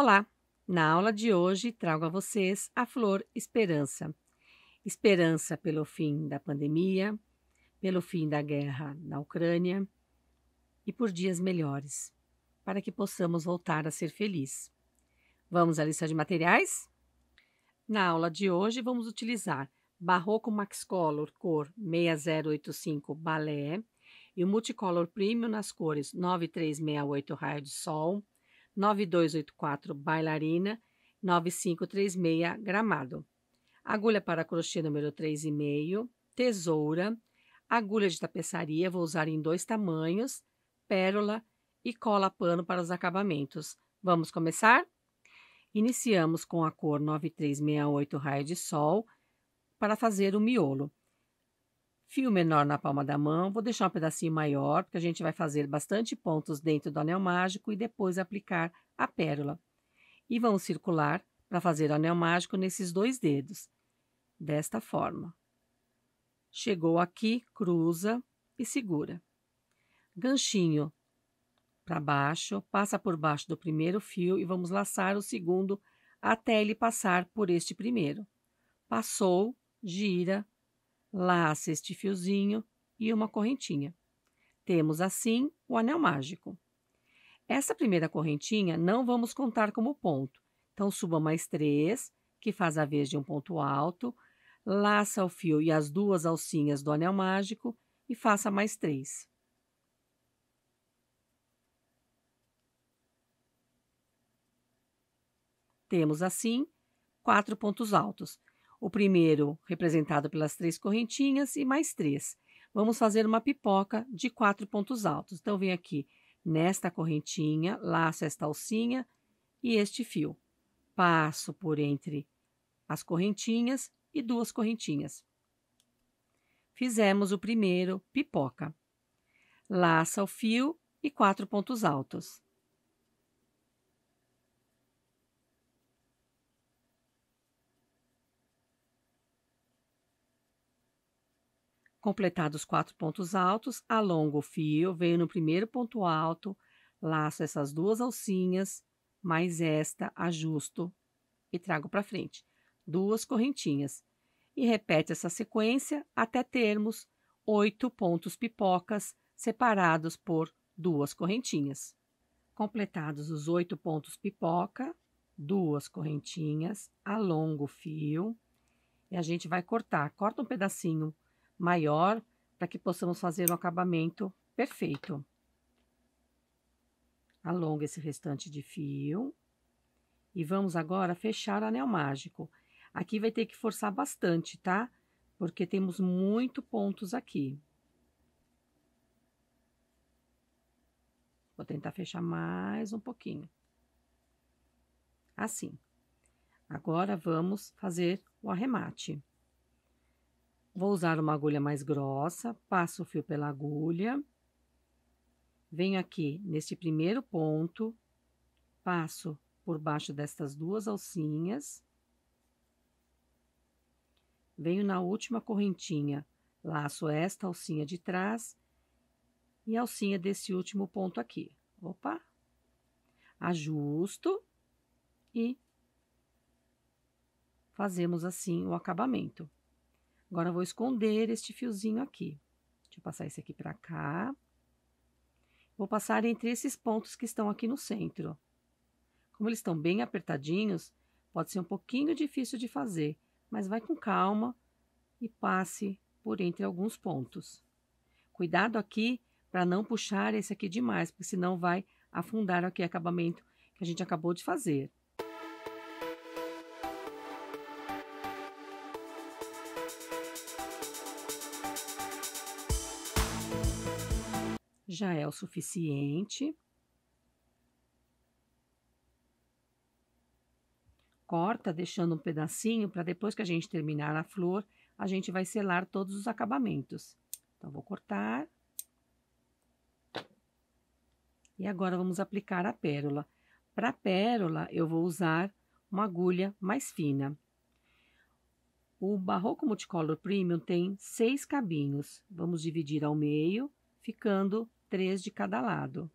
Olá! Na aula de hoje trago a vocês a flor esperança. Esperança pelo fim da pandemia, pelo fim da guerra na Ucrânia e por dias melhores, para que possamos voltar a ser felizes. Vamos à lista de materiais? Na aula de hoje vamos utilizar Barroco Max Color cor 6085 Balé e o Multicolor Premium nas cores 9368 Raio de Sol, 9284 Bailarina, 9536 Gramado. Agulha para crochê número 3,5, tesoura, agulha de tapeçaria, vou usar em dois tamanhos, pérola e cola pano para os acabamentos. Vamos começar? Iniciamos com a cor 9368 raio de sol para fazer o miolo. Fio menor na palma da mão, vou deixar um pedacinho maior, porque a gente vai fazer bastante pontos dentro do anel mágico e depois aplicar a pérola. E vamos circular para fazer o anel mágico nesses dois dedos, desta forma. Chegou aqui, cruza e segura. Ganchinho para baixo, passa por baixo do primeiro fio e vamos laçar o segundo até ele passar por este primeiro. Passou, gira laça este fiozinho e uma correntinha. Temos assim o anel mágico. Essa primeira correntinha não vamos contar como ponto, então suba mais três, que faz a vez de um ponto alto, laça o fio e as duas alcinhas do anel mágico e faça mais três. Temos assim quatro pontos altos. O primeiro representado pelas três correntinhas e mais três. Vamos fazer uma pipoca de quatro pontos altos. Então, vem aqui nesta correntinha, laço esta alcinha e este fio. Passo por entre as correntinhas e duas correntinhas. Fizemos o primeiro pipoca. Laça o fio e quatro pontos altos. Completados quatro pontos altos, alongo o fio, venho no primeiro ponto alto, laço essas duas alcinhas, mais esta, ajusto e trago para frente. Duas correntinhas. E repete essa sequência até termos oito pontos pipocas separados por duas correntinhas. Completados os oito pontos pipoca, duas correntinhas, alongo o fio e a gente vai cortar. Corta um pedacinho maior para que possamos fazer um acabamento perfeito. Alonga esse restante de fio. E vamos agora fechar o anel mágico. Aqui vai ter que forçar bastante, tá? Porque temos muito pontos aqui. Vou tentar fechar mais um pouquinho. Assim. Agora, vamos fazer o arremate. Vou usar uma agulha mais grossa, passo o fio pela agulha, venho aqui neste primeiro ponto, passo por baixo destas duas alcinhas, venho na última correntinha, laço esta alcinha de trás e a alcinha desse último ponto aqui. Opa! Ajusto e fazemos assim o acabamento. Agora, vou esconder este fiozinho aqui. Deixa eu passar esse aqui para cá. Vou passar entre esses pontos que estão aqui no centro. Como eles estão bem apertadinhos, pode ser um pouquinho difícil de fazer, mas vai com calma e passe por entre alguns pontos. Cuidado aqui para não puxar esse aqui demais, porque senão vai afundar aqui o acabamento que a gente acabou de fazer. já é o suficiente. Corta, deixando um pedacinho, para depois que a gente terminar a flor, a gente vai selar todos os acabamentos. Então, vou cortar. E agora, vamos aplicar a pérola. Para a pérola, eu vou usar uma agulha mais fina. O Barroco Multicolor Premium tem seis cabinhos. Vamos dividir ao meio, ficando três de cada lado.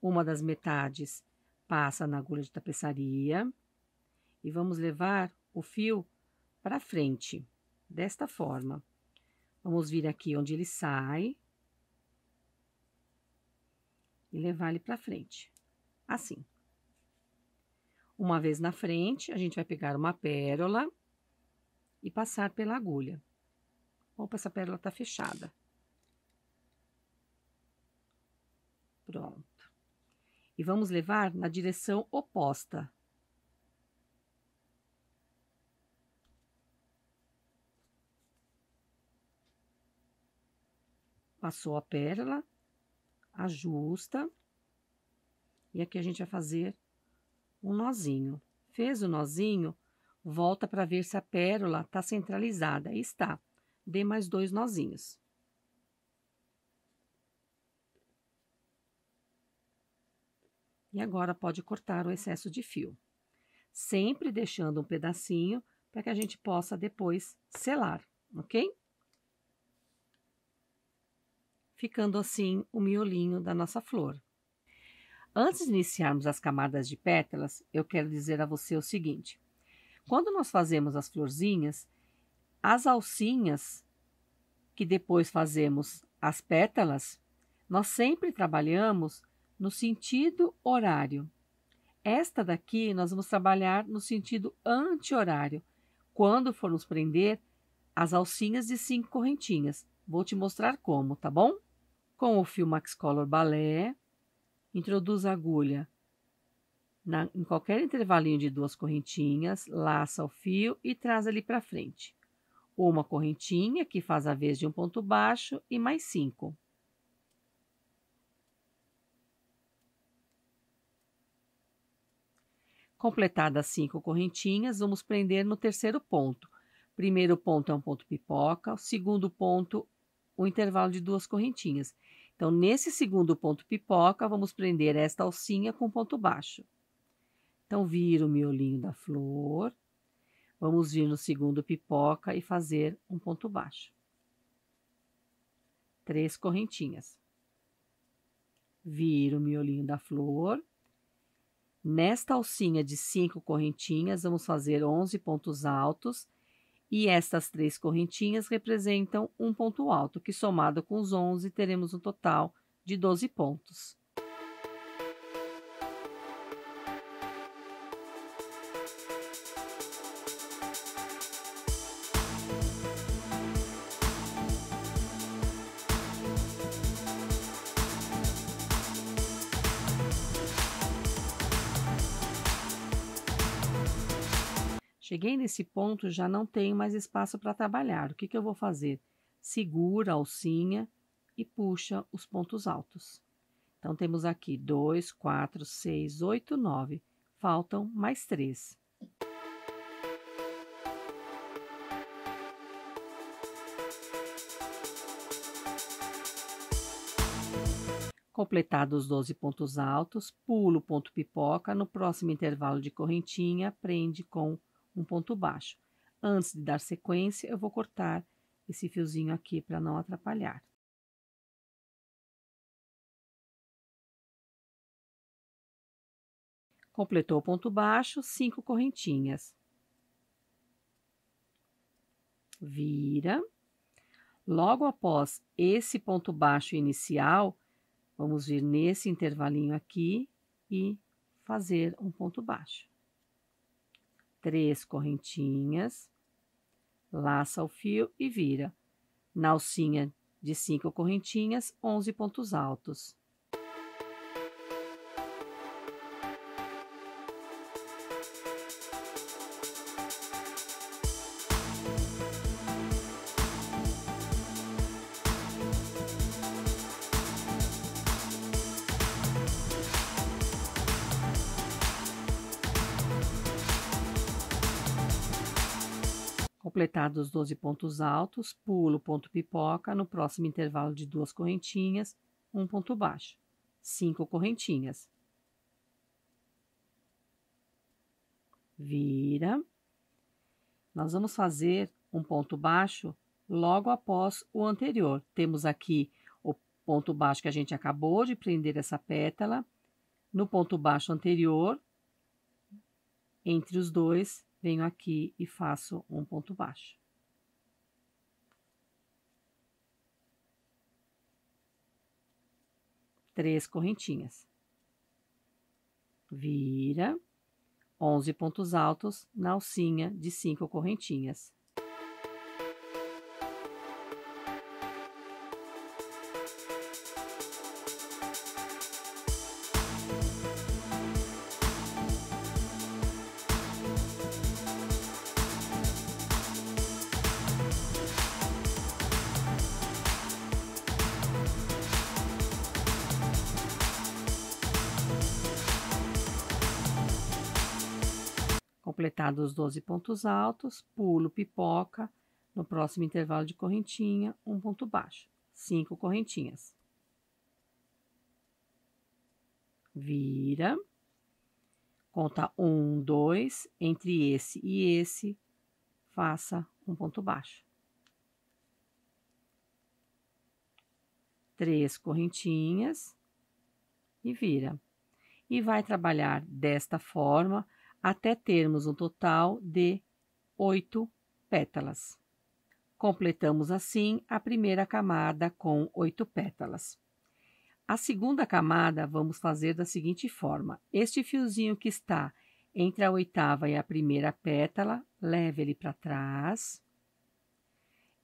Uma das metades passa na agulha de tapeçaria e vamos levar o fio para frente, desta forma. Vamos vir aqui onde ele sai e levar ele para frente, assim. Uma vez na frente, a gente vai pegar uma pérola e passar pela agulha. Opa, essa pérola tá fechada. Pronto. E vamos levar na direção oposta. Passou a pérola, ajusta. E aqui a gente vai fazer um nozinho. Fez o nozinho, volta para ver se a pérola está centralizada. Está. Dê mais dois nozinhos. E agora pode cortar o excesso de fio, sempre deixando um pedacinho para que a gente possa depois selar, ok? Ficando assim o miolinho da nossa flor. Antes de iniciarmos as camadas de pétalas, eu quero dizer a você o seguinte: quando nós fazemos as florzinhas, as alcinhas que depois fazemos as pétalas, nós sempre trabalhamos no sentido horário. Esta daqui nós vamos trabalhar no sentido anti-horário. Quando formos prender as alcinhas de cinco correntinhas, vou te mostrar como, tá bom? Com o fio Max Color Balé, introduz a agulha na, em qualquer intervalinho de duas correntinhas, laça o fio e traz ali para frente. Uma correntinha que faz a vez de um ponto baixo e mais cinco. Completadas cinco correntinhas, vamos prender no terceiro ponto. Primeiro ponto é um ponto pipoca, o segundo ponto, o um intervalo de duas correntinhas. Então, nesse segundo ponto pipoca, vamos prender esta alcinha com ponto baixo. Então, vira o miolinho da flor, vamos vir no segundo pipoca e fazer um ponto baixo. Três correntinhas. Vira o miolinho da flor, Nesta alcinha de cinco correntinhas, vamos fazer 11 pontos altos e estas três correntinhas representam um ponto alto, que somado com os 11, teremos um total de 12 pontos. Cheguei nesse ponto, já não tenho mais espaço para trabalhar. O que, que eu vou fazer? Segura a alcinha e puxa os pontos altos. Então, temos aqui 2, 4, 6, 8, 9. Faltam mais 3. Completados os 12 pontos altos, pulo o ponto pipoca. No próximo intervalo de correntinha, prende com um ponto baixo. Antes de dar sequência, eu vou cortar esse fiozinho aqui para não atrapalhar. Completou o ponto baixo, cinco correntinhas. Vira. Logo após esse ponto baixo inicial, vamos vir nesse intervalinho aqui e fazer um ponto baixo três correntinhas, laça o fio e vira. Na alcinha de cinco correntinhas, 11 pontos altos. dos 12 pontos altos, pulo ponto pipoca, no próximo intervalo de duas correntinhas, um ponto baixo, cinco correntinhas. Vira. Nós vamos fazer um ponto baixo logo após o anterior. Temos aqui o ponto baixo que a gente acabou de prender essa pétala. No ponto baixo anterior, entre os dois, venho aqui e faço um ponto baixo. Três correntinhas. Vira. 11 pontos altos na alcinha de cinco correntinhas. dos os 12 pontos altos, pulo pipoca, no próximo intervalo de correntinha, um ponto baixo, cinco correntinhas. Vira, conta um, dois, entre esse e esse, faça um ponto baixo. Três correntinhas e vira. E vai trabalhar desta forma até termos um total de oito pétalas. Completamos assim a primeira camada com oito pétalas. A segunda camada vamos fazer da seguinte forma: este fiozinho que está entre a oitava e a primeira pétala, leve ele para trás.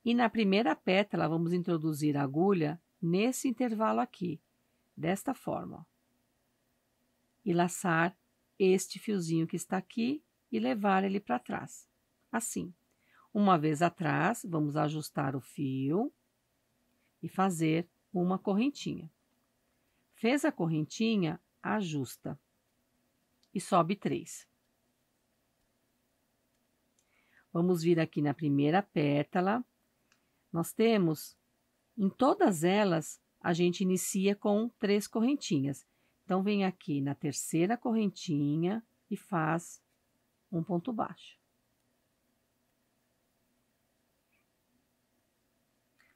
E na primeira pétala, vamos introduzir a agulha nesse intervalo aqui, desta forma. E laçar este fiozinho que está aqui e levar ele para trás. Assim. Uma vez atrás, vamos ajustar o fio e fazer uma correntinha. Fez a correntinha, ajusta e sobe três. Vamos vir aqui na primeira pétala. Nós temos, em todas elas, a gente inicia com três correntinhas. Então, vem aqui na terceira correntinha e faz um ponto baixo.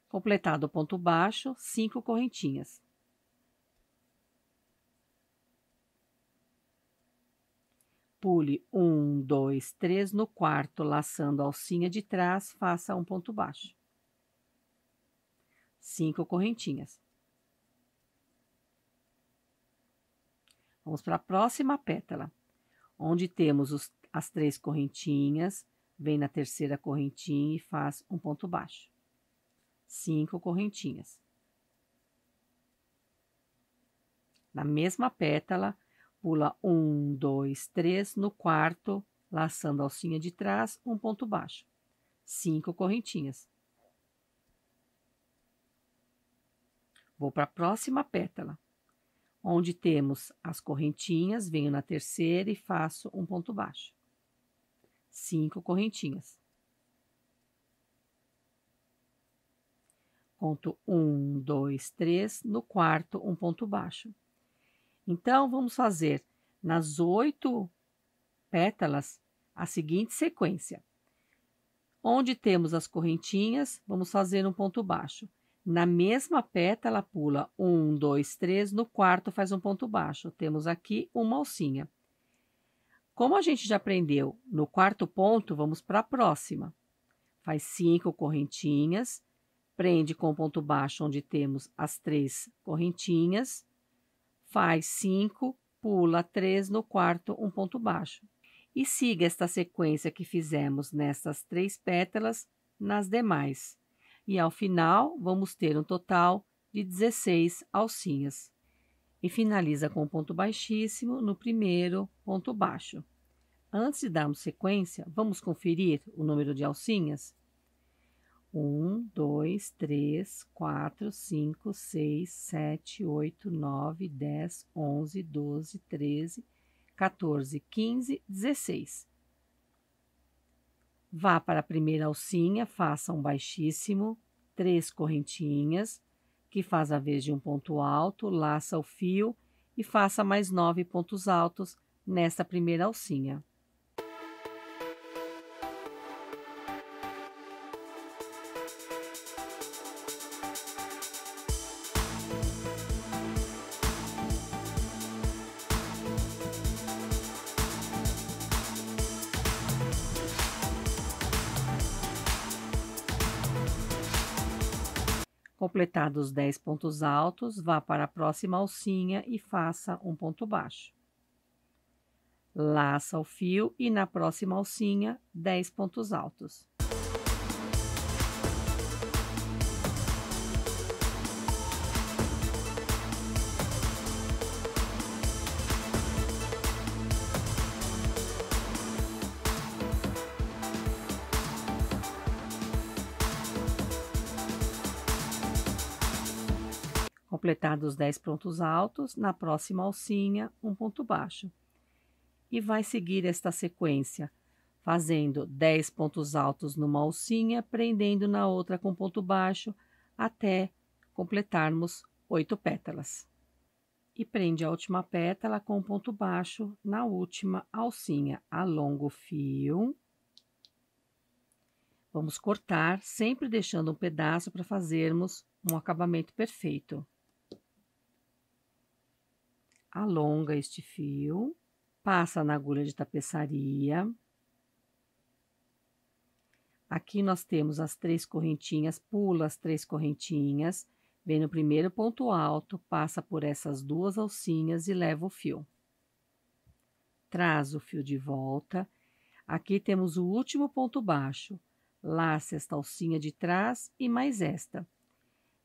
Completado o ponto baixo, cinco correntinhas. Pule um, dois, três no quarto, laçando a alcinha de trás, faça um ponto baixo. Cinco correntinhas. Vamos para a próxima pétala, onde temos os, as três correntinhas, vem na terceira correntinha e faz um ponto baixo. Cinco correntinhas. Na mesma pétala, pula um, dois, três, no quarto, laçando a alcinha de trás, um ponto baixo. Cinco correntinhas. Vou para a próxima pétala, onde temos as correntinhas, venho na terceira e faço um ponto baixo. Cinco correntinhas. Ponto um, dois, três, no quarto, um ponto baixo. Então, vamos fazer nas oito pétalas a seguinte sequência. Onde temos as correntinhas, vamos fazer um ponto baixo. Na mesma pétala pula um, dois, três. No quarto, faz um ponto baixo. Temos aqui uma alcinha. Como a gente já aprendeu no quarto ponto, vamos para a próxima. Faz cinco correntinhas, prende com ponto baixo onde temos as três correntinhas, faz cinco, pula três no quarto, um ponto baixo. E siga esta sequência que fizemos nestas três pétalas nas demais e ao final vamos ter um total de 16 alcinhas. E finaliza com um ponto baixíssimo no primeiro ponto baixo. Antes de darmos sequência, vamos conferir o número de alcinhas? 1, 2, 3, 4, 5, 6, 7, 8, 9, 10, 11, 12, 13, 14, 15, 16. Vá para a primeira alcinha, faça um baixíssimo, três correntinhas, que faz a vez de um ponto alto, laça o fio e faça mais nove pontos altos nesta primeira alcinha. Completados os 10 pontos altos, vá para a próxima alcinha e faça um ponto baixo. Laça o fio e na próxima alcinha, 10 pontos altos. os 10 pontos altos, na próxima alcinha, um ponto baixo. E vai seguir esta sequência, fazendo 10 pontos altos numa alcinha, prendendo na outra com ponto baixo, até completarmos 8 pétalas. E prende a última pétala com ponto baixo na última alcinha. Alonga o fio. Vamos cortar, sempre deixando um pedaço para fazermos um acabamento perfeito alonga este fio, passa na agulha de tapeçaria. Aqui nós temos as três correntinhas, pula as três correntinhas, vem no primeiro ponto alto, passa por essas duas alcinhas e leva o fio. Traz o fio de volta. Aqui temos o último ponto baixo. laça esta alcinha de trás e mais esta.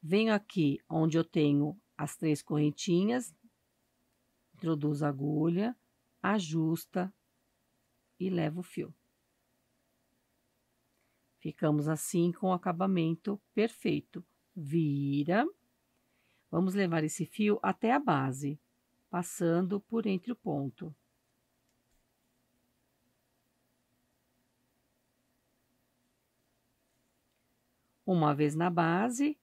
Venho aqui onde eu tenho as três correntinhas, introduz a agulha, ajusta e leva o fio. Ficamos assim com o acabamento perfeito. Vira. Vamos levar esse fio até a base, passando por entre o ponto. Uma vez na base,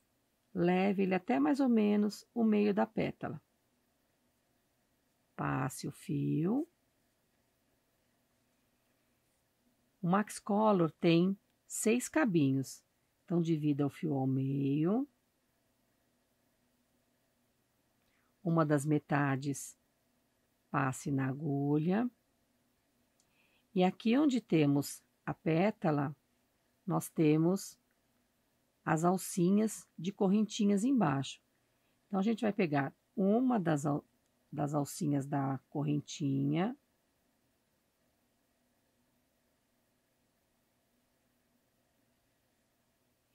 leve ele até mais ou menos o meio da pétala. Passe o fio. O Max Color tem seis cabinhos. Então, divida o fio ao meio. Uma das metades passe na agulha. E aqui onde temos a pétala, nós temos as alcinhas de correntinhas embaixo. Então, a gente vai pegar uma das, das alcinhas da correntinha.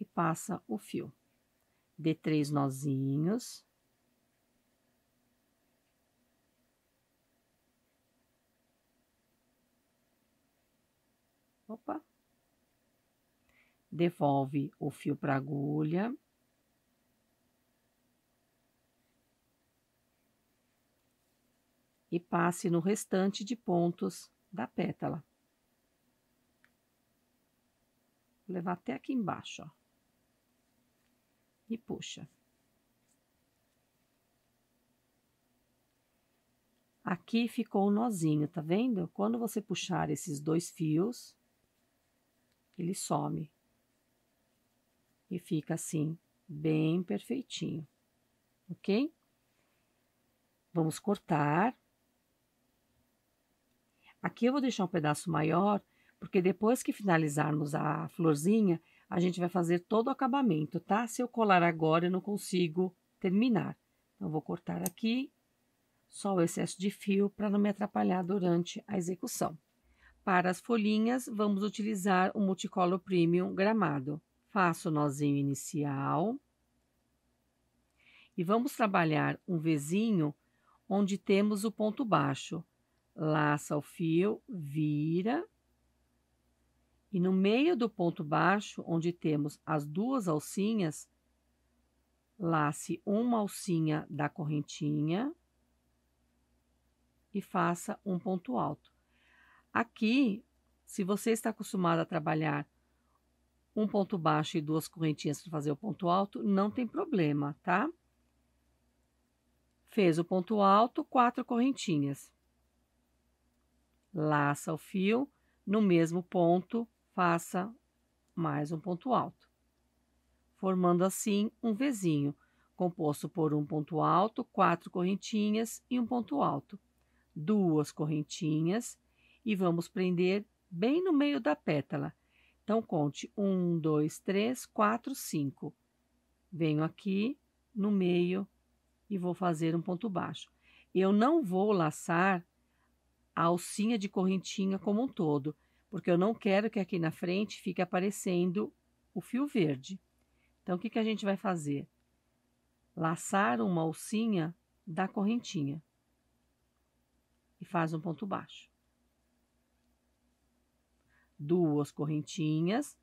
E passa o fio. Dê três nozinhos. Opa! Devolve o fio para agulha. e passe no restante de pontos da pétala. Vou levar até aqui embaixo, ó. E puxa. Aqui ficou o um nozinho, tá vendo? Quando você puxar esses dois fios, ele some. E fica assim, bem perfeitinho, ok? Vamos cortar Aqui eu vou deixar um pedaço maior, porque depois que finalizarmos a florzinha, a gente vai fazer todo o acabamento, tá? Se eu colar agora, eu não consigo terminar. Então, vou cortar aqui só o excesso de fio para não me atrapalhar durante a execução. Para as folhinhas, vamos utilizar o Multicolor Premium gramado. Faço o nozinho inicial. E vamos trabalhar um Vzinho onde temos o ponto baixo laça o fio, vira e no meio do ponto baixo, onde temos as duas alcinhas, lace uma alcinha da correntinha e faça um ponto alto. Aqui, se você está acostumado a trabalhar um ponto baixo e duas correntinhas para fazer o ponto alto, não tem problema, tá? Fez o ponto alto, quatro correntinhas laça o fio, no mesmo ponto faça mais um ponto alto, formando assim um vizinho composto por um ponto alto, quatro correntinhas e um ponto alto, duas correntinhas e vamos prender bem no meio da pétala. Então, conte um, dois, três, quatro, cinco. Venho aqui no meio e vou fazer um ponto baixo. Eu não vou laçar a alcinha de correntinha como um todo, porque eu não quero que aqui na frente fique aparecendo o fio verde. Então, o que, que a gente vai fazer? Laçar uma alcinha da correntinha e faz um ponto baixo. Duas correntinhas,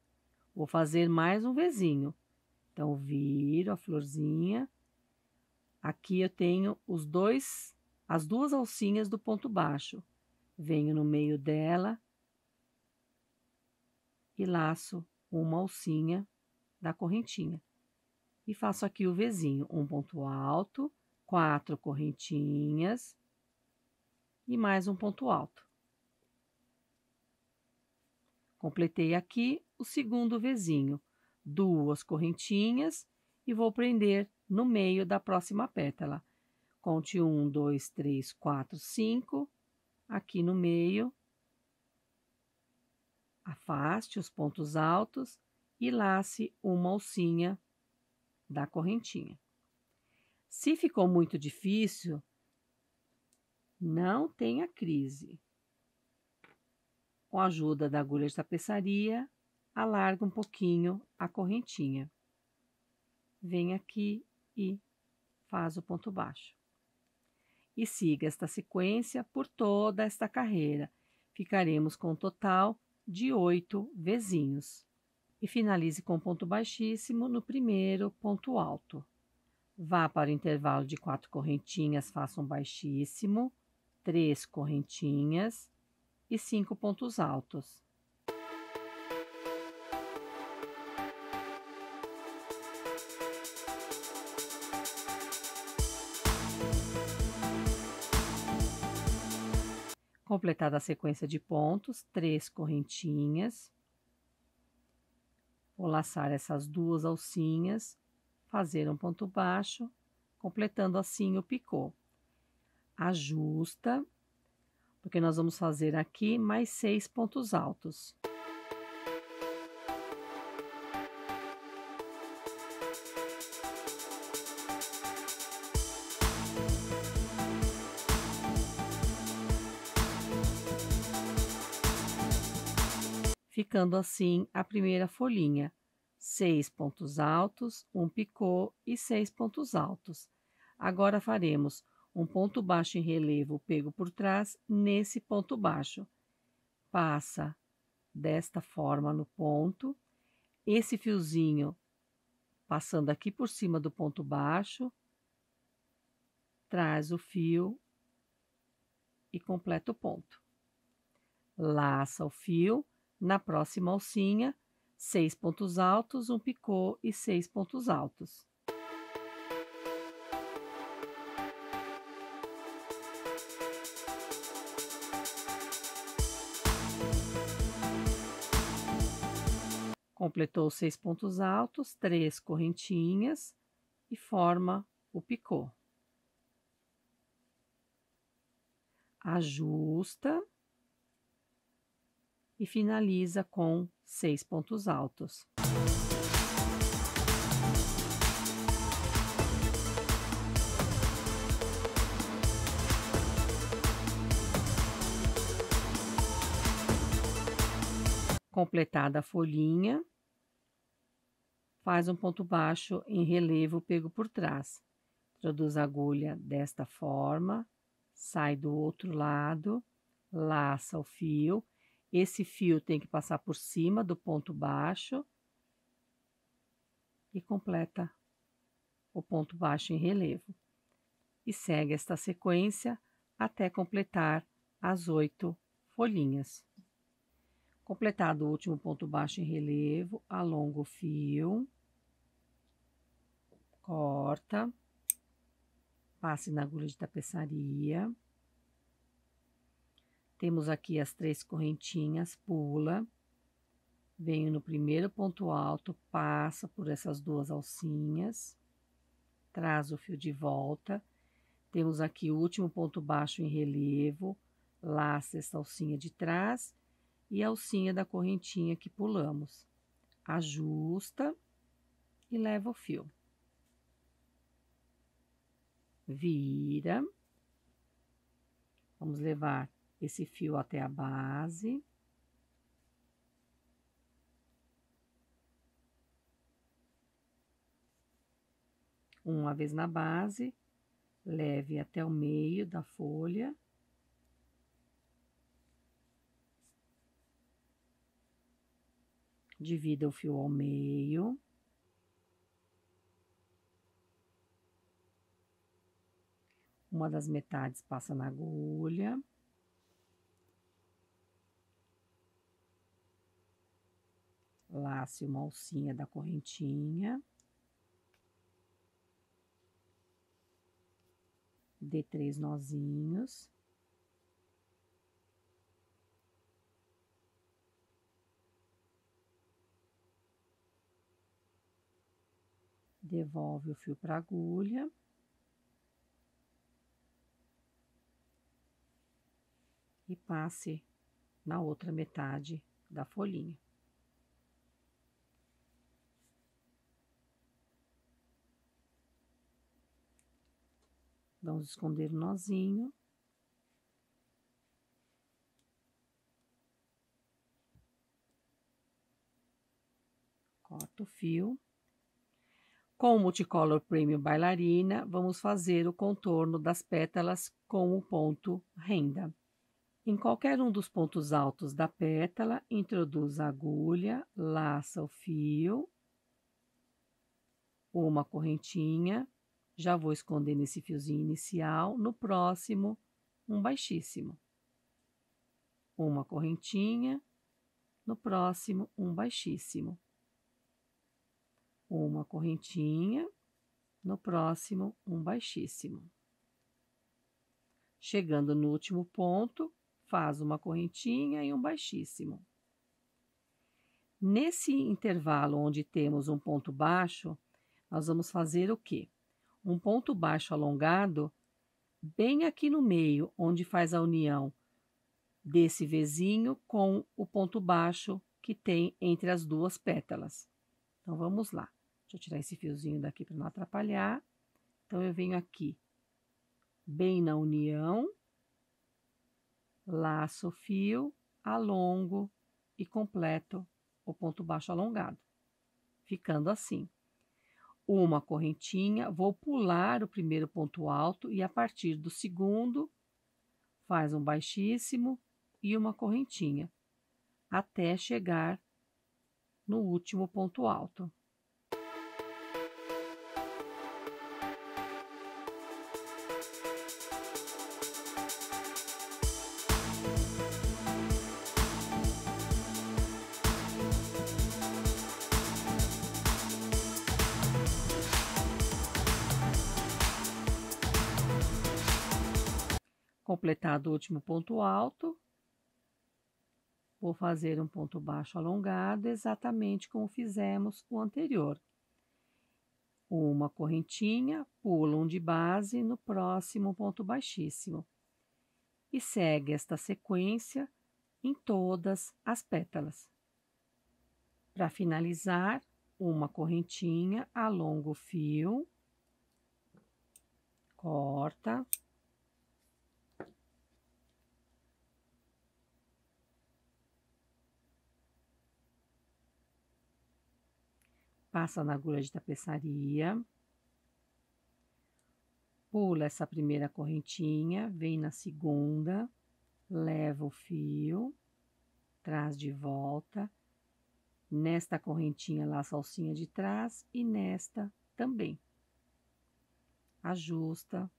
vou fazer mais um vezinho. Então, viro a florzinha. Aqui eu tenho os dois, as duas alcinhas do ponto baixo venho no meio dela e laço uma alcinha da correntinha. E faço aqui o Vzinho, um ponto alto, quatro correntinhas e mais um ponto alto. Completei aqui o segundo Vzinho, duas correntinhas e vou prender no meio da próxima pétala. Conte um, dois, três, quatro, cinco aqui no meio. Afaste os pontos altos e lace uma alcinha da correntinha. Se ficou muito difícil, não tenha crise. Com a ajuda da agulha de tapeçaria, alarga um pouquinho a correntinha. Vem aqui e faz o ponto baixo e siga esta sequência por toda esta carreira. Ficaremos com um total de oito vizinhos. E finalize com ponto baixíssimo no primeiro ponto alto. Vá para o intervalo de quatro correntinhas, faça um baixíssimo, três correntinhas e cinco pontos altos. completada a sequência de pontos, três correntinhas. Vou laçar essas duas alcinhas, fazer um ponto baixo, completando assim o picô. Ajusta, porque nós vamos fazer aqui mais seis pontos altos. ficando assim a primeira folhinha, seis pontos altos, um picô e seis pontos altos. Agora faremos um ponto baixo em relevo pego por trás nesse ponto baixo. Passa desta forma no ponto, esse fiozinho passando aqui por cima do ponto baixo, traz o fio e completa o ponto. Laça o fio na próxima alcinha, seis pontos altos, um picô e seis pontos altos. Completou seis pontos altos, três correntinhas e forma o picô. Ajusta e finaliza com seis pontos altos. Completada a folhinha, faz um ponto baixo em relevo pego por trás. Introduz a agulha desta forma, sai do outro lado, laça o fio esse fio tem que passar por cima do ponto baixo e completa o ponto baixo em relevo. E segue esta sequência até completar as oito folhinhas. Completado o último ponto baixo em relevo, alonga o fio, corta, passe na agulha de tapeçaria. Temos aqui as três correntinhas, pula, venho no primeiro ponto alto, passa por essas duas alcinhas, traz o fio de volta. Temos aqui o último ponto baixo em relevo, laça essa alcinha de trás e a alcinha da correntinha que pulamos. Ajusta e leva o fio. Vira. Vamos levar esse fio até a base. Uma vez na base, leve até o meio da folha. Divida o fio ao meio. Uma das metades passa na agulha. lace uma alcinha da correntinha. Dê três nozinhos. Devolve o fio para agulha. E passe na outra metade da folhinha. Vamos esconder o nozinho. Corta o fio. Com o Multicolor Premium Bailarina, vamos fazer o contorno das pétalas com o ponto renda. Em qualquer um dos pontos altos da pétala, introduz a agulha, laça o fio, uma correntinha já vou esconder nesse fiozinho inicial, no próximo, um baixíssimo. Uma correntinha, no próximo, um baixíssimo. Uma correntinha, no próximo, um baixíssimo. Chegando no último ponto, faz uma correntinha e um baixíssimo. Nesse intervalo onde temos um ponto baixo, nós vamos fazer o quê? um ponto baixo alongado, bem aqui no meio, onde faz a união desse vizinho com o ponto baixo que tem entre as duas pétalas. Então, vamos lá. Deixa eu tirar esse fiozinho daqui para não atrapalhar. Então, eu venho aqui, bem na união, laço o fio, alongo e completo o ponto baixo alongado, ficando assim uma correntinha, vou pular o primeiro ponto alto e a partir do segundo faz um baixíssimo e uma correntinha até chegar no último ponto alto. completado o último ponto alto, vou fazer um ponto baixo alongado exatamente como fizemos o anterior. Uma correntinha, pulo um de base no próximo ponto baixíssimo. E segue esta sequência em todas as pétalas. Para finalizar, uma correntinha, alonga o fio, corta, passa na agulha de tapeçaria, pula essa primeira correntinha, vem na segunda, leva o fio, traz de volta, nesta correntinha laça a alcinha de trás e nesta também. Ajusta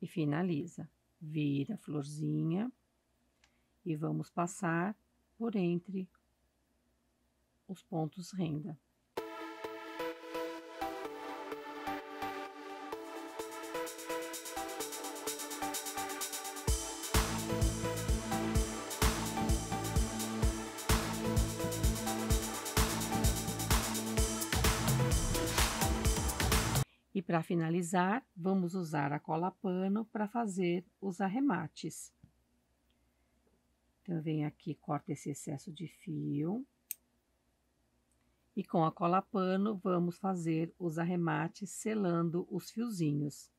e finaliza. Vira a florzinha e vamos passar por entre os pontos renda. E para finalizar, vamos usar a cola pano para fazer os arremates. Então, eu venho aqui, corto esse excesso de fio. E com a cola pano vamos fazer os arremates selando os fiozinhos.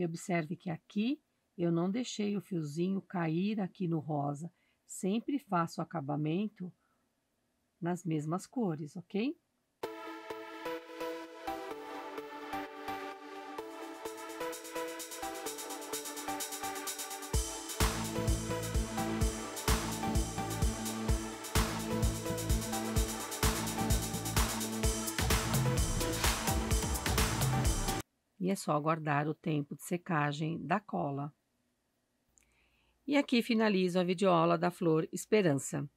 E observe que aqui eu não deixei o fiozinho cair aqui no rosa. Sempre faço acabamento nas mesmas cores, ok? E é só aguardar o tempo de secagem da cola. E aqui finalizo a videoaula da flor Esperança.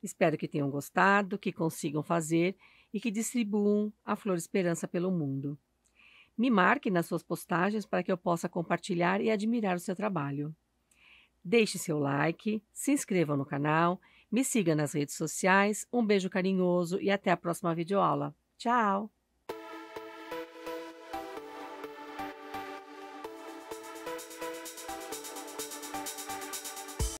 Espero que tenham gostado, que consigam fazer e que distribuam a flor Esperança pelo mundo. Me marque nas suas postagens para que eu possa compartilhar e admirar o seu trabalho. Deixe seu like, se inscreva no canal, me siga nas redes sociais. Um beijo carinhoso e até a próxima videoaula. Tchau!